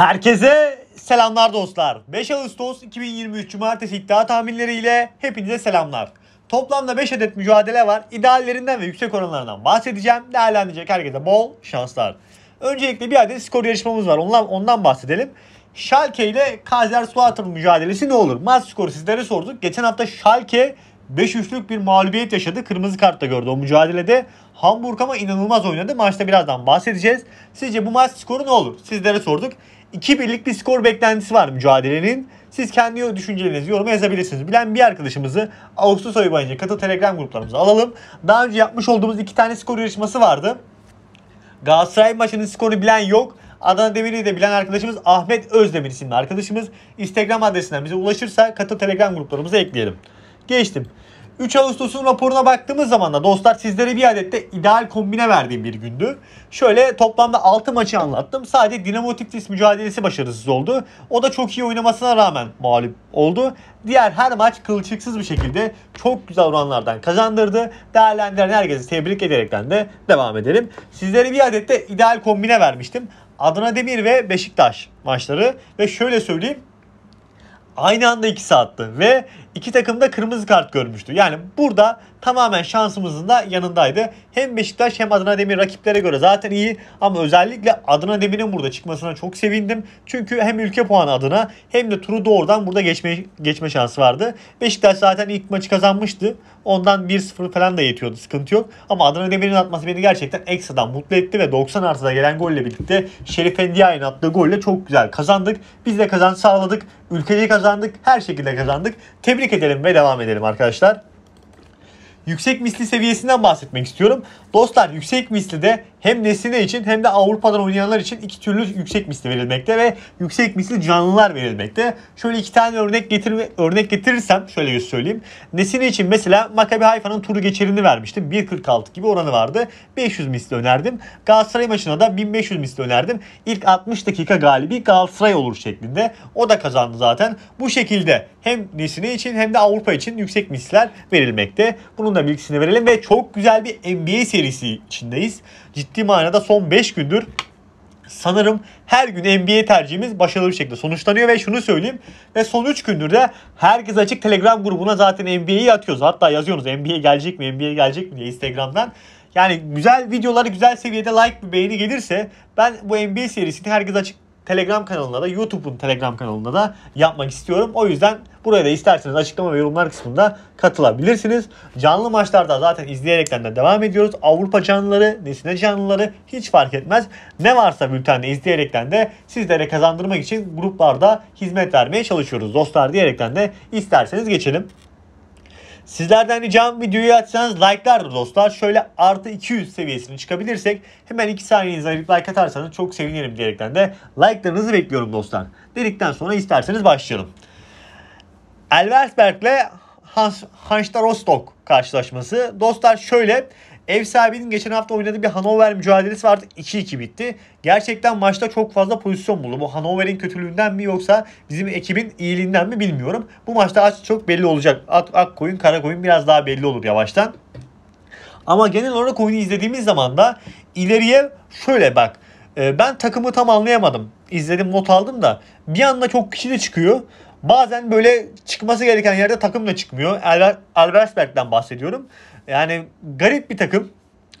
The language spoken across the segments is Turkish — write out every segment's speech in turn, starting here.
Herkese selamlar dostlar. 5 Ağustos 2023 Cumartesi iddia tahminleriyle hepinize selamlar. Toplamda 5 adet mücadele var. İdeallerinden ve yüksek oranlarından bahsedeceğim. Değerlendirecek herkese bol şanslar. Öncelikle bir adet skor yarışmamız var. Ondan, ondan bahsedelim. Schalke ile Kazer Suatır mücadelesi ne olur? Maç skoru sizlere sorduk. Geçen hafta Schalke 5-3'lük bir mağlubiyet yaşadı. Kırmızı kartta gördü o mücadelede. Hamburg ama inanılmaz oynadı. Maçta birazdan bahsedeceğiz. Sizce bu maç skoru ne olur? Sizlere sorduk. 2-1'lik bir skor beklentisi var mücadelenin. Siz kendi düşüncelerinizi yoruma yazabilirsiniz. Bilen bir arkadaşımızı Ağustos ayı boyunca katıl Telegram gruplarımıza alalım. Daha önce yapmış olduğumuz iki tane skor yarışması vardı. Galatasaray maçının skoru bilen yok. Adana Demir'i de bilen arkadaşımız Ahmet Özdemir isimli arkadaşımız Instagram adresinden bize ulaşırsa katıl Telegram gruplarımıza ekleyelim. Geçtim. 3 Ağustos'un raporuna baktığımız zaman da dostlar sizlere bir adette ideal kombine verdiğim bir gündü. Şöyle toplamda 6 maçı anlattım. Sadece Dinamo Tiflis mücadelesi başarısız oldu. O da çok iyi oynamasına rağmen mağlup oldu. Diğer her maç kılçıksız bir şekilde çok güzel oranlardan kazandırdı. Değerlendiren herkesi tebrik ederekten de devam edelim. Sizlere bir adette ideal kombine vermiştim. Adana Demir ve Beşiktaş maçları ve şöyle söyleyeyim aynı anda ikisi attı ve İki takım da kırmızı kart görmüştü. Yani burada tamamen şansımızın da yanındaydı. Hem Beşiktaş hem Adana Demir rakiplere göre zaten iyi ama özellikle Adana Demir'in burada çıkmasına çok sevindim. Çünkü hem ülke puanı adına hem de turu doğrudan burada geçme, geçme şansı vardı. Beşiktaş zaten ilk maçı kazanmıştı. Ondan 1-0 falan da yetiyordu. Sıkıntı yok. Ama Adana Demir'in atması beni gerçekten ekstradan mutlu etti ve 90 artıda gelen golle birlikte Şerif Endiay'ın attığı golle çok güzel kazandık. Biz de kazanç sağladık. Ülkece kazandık. Her şekilde kazandık. Tebrik tebrik edelim ve devam edelim arkadaşlar. Yüksek misli seviyesinden bahsetmek istiyorum. Dostlar yüksek misli de hem nesline için hem de Avrupa'dan oynayanlar için iki türlü yüksek misli verilmekte ve yüksek misli canlılar verilmekte. Şöyle iki tane örnek getir örnek getirirsem şöyle söyleyeyim. Nesine için mesela Maccabi Hayfa'nın turu geçerini vermiştim. 1.46 gibi oranı vardı. 500 misli önerdim. Galatasaray maçına da 1500 misli önerdim. İlk 60 dakika galibi Galatasaray olur şeklinde. O da kazandı zaten. Bu şekilde hem nesine için hem de Avrupa için yüksek misler verilmekte. Bunun da bilgisini verelim ve çok güzel bir NBA serisi içindeyiz. Ciddi manada son 5 gündür sanırım her gün NBA tercihimiz başarılı bir şekilde sonuçlanıyor ve şunu söyleyeyim ve son 3 gündür de herkes açık Telegram grubuna zaten NBA'yi atıyoruz. Hatta yazıyorsunuz NBA gelecek mi NBA gelecek mi diye Instagram'dan. Yani güzel videoları güzel seviyede like bir beğeni gelirse ben bu NBA serisini herkes açık Telegram kanalında da YouTube'un Telegram kanalında da yapmak istiyorum. O yüzden buraya da isterseniz açıklama ve yorumlar kısmında katılabilirsiniz. Canlı maçlarda zaten izleyerekten de devam ediyoruz. Avrupa canlıları, nesine canlıları hiç fark etmez. Ne varsa bültende izleyerekten de sizlere kazandırmak için gruplarda hizmet vermeye çalışıyoruz dostlar diyerekten de isterseniz geçelim. Sizlerden ricam videoyu açsanız like'lardı dostlar. Şöyle artı 200 seviyesini çıkabilirsek hemen 2 saniyenizi ayırıp like atarsanız çok sevinirim diyerekten de like'larınızı bekliyorum dostlar. Dedikten sonra isterseniz başlayalım. Elversberg ile Hans, Hansta Rostock karşılaşması. Dostlar şöyle Ev sahibinin geçen hafta oynadığı bir Hanover mücadelesi vardı. 2-2 bitti. Gerçekten maçta çok fazla pozisyon buldu. Bu Hanover'in kötülüğünden mi yoksa bizim ekibin iyiliğinden mi bilmiyorum. Bu maçta aç çok belli olacak. Ak, ak koyun, kara koyun biraz daha belli olur yavaştan. Ama genel olarak oyunu izlediğimiz zaman da ileriye şöyle bak. Ee, ben takımı tam anlayamadım. İzledim not aldım da bir anda çok kişi de çıkıyor. Bazen böyle çıkması gereken yerde takım da çıkmıyor. Elver, Elversberg'den bahsediyorum. Yani garip bir takım.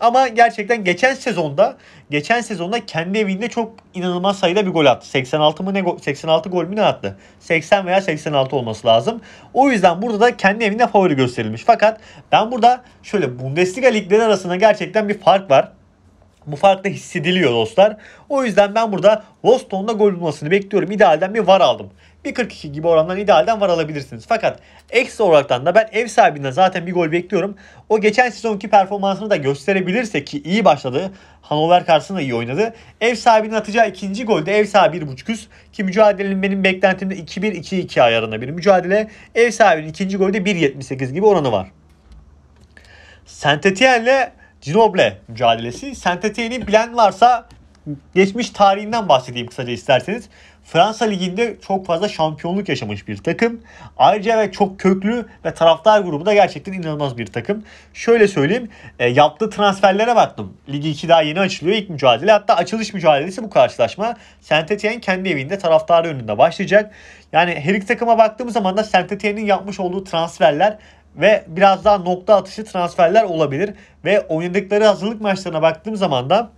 Ama gerçekten geçen sezonda geçen sezonda kendi evinde çok inanılmaz sayıda bir gol attı. 86 mı ne go 86 gol mü ne attı? 80 veya 86 olması lazım. O yüzden burada da kendi evinde favori gösterilmiş. Fakat ben burada şöyle Bundesliga ligleri arasında gerçekten bir fark var. Bu fark hissediliyor dostlar. O yüzden ben burada Boston'un da gol bulmasını bekliyorum. İdealden bir var aldım. 1.42 gibi orandan idealden var alabilirsiniz. Fakat ekstra olaraktan da ben ev sahibinden zaten bir gol bekliyorum. O geçen sezonki performansını da gösterebilirse ki iyi başladı. Hanover karşısında iyi oynadı. Ev sahibinin atacağı ikinci golde ev sahibi 1.5 üst. Ki mücadelenin benim beklentimde 2-1-2-2 ayarında bir mücadele. Ev sahibinin ikinci golde 1.78 gibi oranı var. Saint Etienne'le Ginoble mücadelesi. Saint-Étienne'i bilen varsa geçmiş tarihinden bahsedeyim kısaca isterseniz. Fransa Ligi'nde çok fazla şampiyonluk yaşamış bir takım. Ayrıca ve çok köklü ve taraftar grubu da gerçekten inanılmaz bir takım. Şöyle söyleyeyim e, yaptığı transferlere baktım. Ligi 2 daha yeni açılıyor ilk mücadele. Hatta açılış mücadelesi bu karşılaşma. Saint-Etienne kendi evinde taraftarı önünde başlayacak. Yani her iki takıma baktığımız zaman da Saint-Etienne'in yapmış olduğu transferler ve biraz daha nokta atışı transferler olabilir. Ve oynadıkları hazırlık maçlarına baktığım zaman da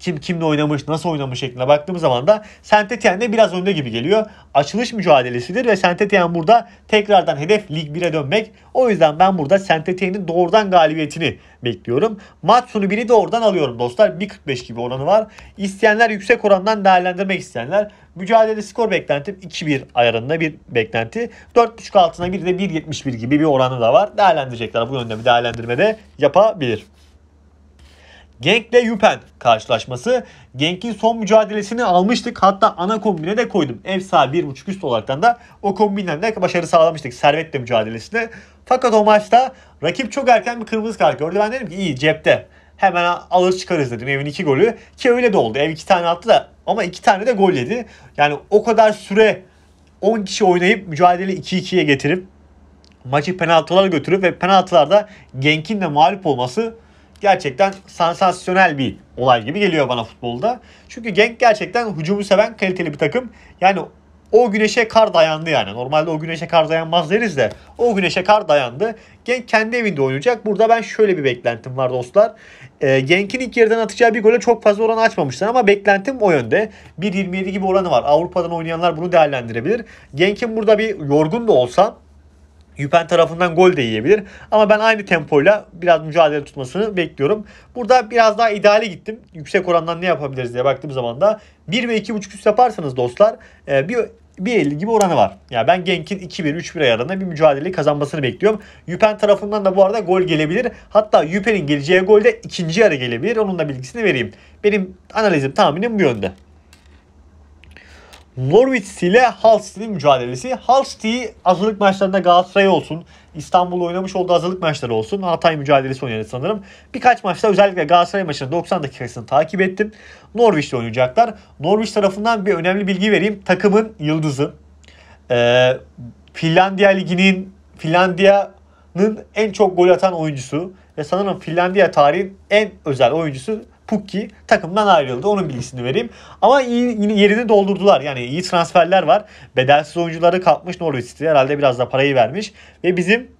kim kimle oynamış, nasıl oynamış şeklinde baktığımız zaman da Saint-Étienne de biraz önde gibi geliyor. Açılış mücadelesidir ve Saint-Étienne burada tekrardan hedef Lig 1'e dönmek. O yüzden ben burada Saint-Étienne'in doğrudan galibiyetini bekliyorum. Maç sonu 1'i de oradan alıyorum dostlar. 1.45 gibi oranı var. İsteyenler yüksek orandan değerlendirmek isteyenler Mücadele skor beklentim 2-1 ayarında bir beklenti. 4.5 altına bir de 1.71 gibi bir oranı da var. Değerlendirecekler bu yönde bir değerlendirme de yapabilir. Genk ile Yupen karşılaşması. Genk'in son mücadelesini almıştık. Hatta ana kombine de koydum. Ev sahibi 1.5 üst olaraktan da o kombinden de başarı sağlamıştık Servet'le mücadelesinde. Fakat o maçta rakip çok erken bir kırmızı kart gördü. Ben dedim ki iyi cepte. Hemen alır çıkarız dedim evin iki golü. Ki öyle de oldu. Ev iki tane attı da ama iki tane de gol yedi. Yani o kadar süre 10 kişi oynayıp mücadele 2-2'ye getirip maçı penaltılara götürüp ve penaltılarda Genk'in de mağlup olması gerçekten sansasyonel bir olay gibi geliyor bana futbolda. Çünkü Genk gerçekten hücumu seven kaliteli bir takım. Yani o güneşe kar dayandı yani. Normalde o güneşe kar dayanmaz deriz de o güneşe kar dayandı. Genk kendi evinde oynayacak. Burada ben şöyle bir beklentim var dostlar. E, Genk'in ilk yerden atacağı bir gole çok fazla oran açmamışlar ama beklentim o yönde. 1.27 gibi oranı var. Avrupa'dan oynayanlar bunu değerlendirebilir. Genk'in burada bir yorgun da olsa Yüpen tarafından gol de yiyebilir. Ama ben aynı tempoyla biraz mücadele tutmasını bekliyorum. Burada biraz daha ideale gittim. Yüksek orandan ne yapabiliriz diye baktığım zaman da 1 ve 2.5 üst yaparsanız dostlar e, bir 1.50 gibi oranı var. Yani ben Genk'in 2-1-3-1 ayarında bir mücadeleyi kazanmasını bekliyorum. Yüpen tarafından da bu arada gol gelebilir. Hatta Yüpen'in geleceği golde ikinci yarı gelebilir. Onun da bilgisini vereyim. Benim analizim tahminim bu yönde. Norwich ile Hull City mücadelesi. Hull City hazırlık maçlarında Galatasaray olsun, İstanbul'da oynamış olduğu hazırlık maçları olsun, Hatay mücadelesi oynadı sanırım. Birkaç maçta özellikle Galatasaray maçını 90 dakikasını takip ettim. Norwich ile oynayacaklar. Norwich tarafından bir önemli bilgi vereyim. Takımın yıldızı. Ee, Finlandiya Ligi'nin Finlandiya'nın en çok gol atan oyuncusu ve sanırım Finlandiya tarihin en özel oyuncusu Pukki takımdan ayrıldı. Onun bilgisini vereyim. Ama iyi yerini doldurdular. Yani iyi transferler var. Bedelsiz oyuncuları kalkmış Norwich City. Herhalde biraz da parayı vermiş. Ve bizim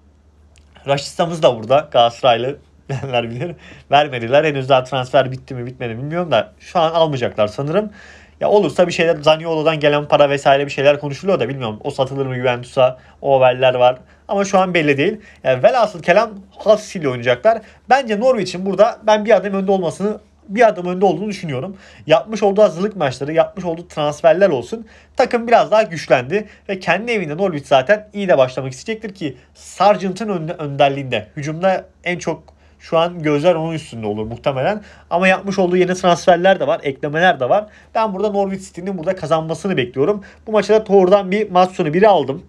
Raşistamız da burada. Galatasaraylı bilenler bilir. Vermediler. Henüz daha transfer bitti mi bitmedi mi bilmiyorum da şu an almayacaklar sanırım. Ya olursa bir şeyler Zaniolo'dan gelen para vesaire bir şeyler konuşuluyor da bilmiyorum. O satılır mı Juventus'a? O haberler var. Ama şu an belli değil. Yani velhasıl kelam Hull oynayacaklar. Bence Norwich'in burada ben bir adım önde olmasını bir adım önde olduğunu düşünüyorum. Yapmış olduğu hazırlık maçları, yapmış olduğu transferler olsun. Takım biraz daha güçlendi ve kendi evinde Norwich zaten iyi de başlamak isteyecektir ki Sargent'ın önderliğinde hücumda en çok şu an gözler onun üstünde olur muhtemelen. Ama yapmış olduğu yeni transferler de var, eklemeler de var. Ben burada Norwich City'nin burada kazanmasını bekliyorum. Bu maçta da doğrudan bir maç sonu biri aldım.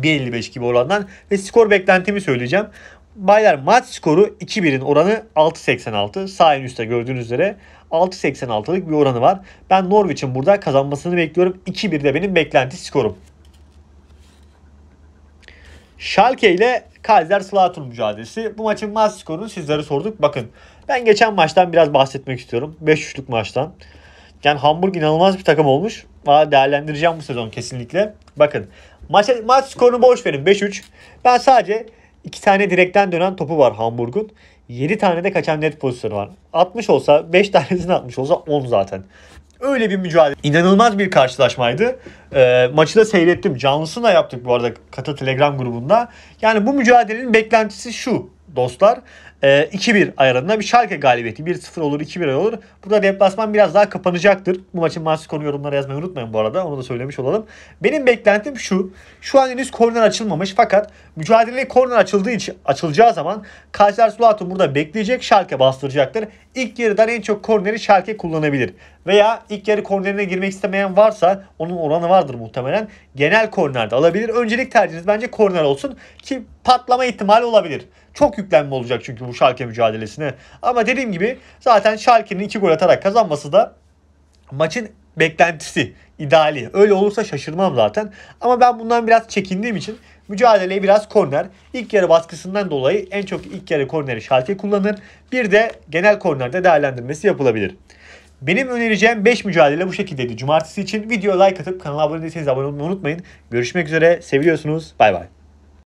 1.55 gibi olandan ve skor beklentimi söyleyeceğim. Baylar maç skoru 2-1'in oranı 6.86. Sağ en üstte gördüğünüz üzere 6.86'lık bir oranı var. Ben Norwich'in burada kazanmasını bekliyorum. 2-1 de benim beklenti skorum. Schalke ile Kaiser Slautern mücadelesi. Bu maçın maç skorunu sizlere sorduk. Bakın ben geçen maçtan biraz bahsetmek istiyorum. 5-3'lük maçtan. Yani Hamburg inanılmaz bir takım olmuş. Valla değerlendireceğim bu sezon kesinlikle. Bakın maç, maç skorunu boş verin 5-3. Ben sadece 2 tane direkten dönen topu var Hamburg'un. 7 tane de kaçan net pozisyonu var. 60 olsa 5 tanesini atmış olsa 10 zaten. Öyle bir mücadele. İnanılmaz bir karşılaşmaydı. E, maçı da seyrettim. Canlısını da yaptık bu arada Kata Telegram grubunda. Yani bu mücadelenin beklentisi şu dostlar e, ee, 2-1 ayarında bir Schalke galibiyeti. 1-0 olur, 2-1 olur. Burada deplasman biraz daha kapanacaktır. Bu maçın maç konu yorumlara yazmayı unutmayın bu arada. Onu da söylemiş olalım. Benim beklentim şu. Şu an henüz korner açılmamış fakat mücadeleye korner açıldığı için açılacağı zaman Kaiser Sulatum burada bekleyecek. Schalke bastıracaktır. İlk yarıdan en çok korneri Schalke kullanabilir. Veya ilk yarı kornerine girmek istemeyen varsa onun oranı vardır muhtemelen. Genel kornerde alabilir. Öncelik tercihiniz bence korner olsun ki patlama ihtimali olabilir. Çok yüklenme olacak çünkü bu Schalke mücadelesine. Ama dediğim gibi zaten Schalke'nin 2 gol atarak kazanması da maçın beklentisi, ideali. Öyle olursa şaşırmam zaten. Ama ben bundan biraz çekindiğim için mücadeleyi biraz korner. İlk yarı baskısından dolayı en çok ilk yarı korneri Schalke kullanır. Bir de genel kornerde değerlendirmesi yapılabilir. Benim önereceğim 5 mücadele bu şekildeydi. Cumartesi için video like atıp kanala abone değilseniz abone olmayı unutmayın. Görüşmek üzere. Seviyorsunuz. Bay bay.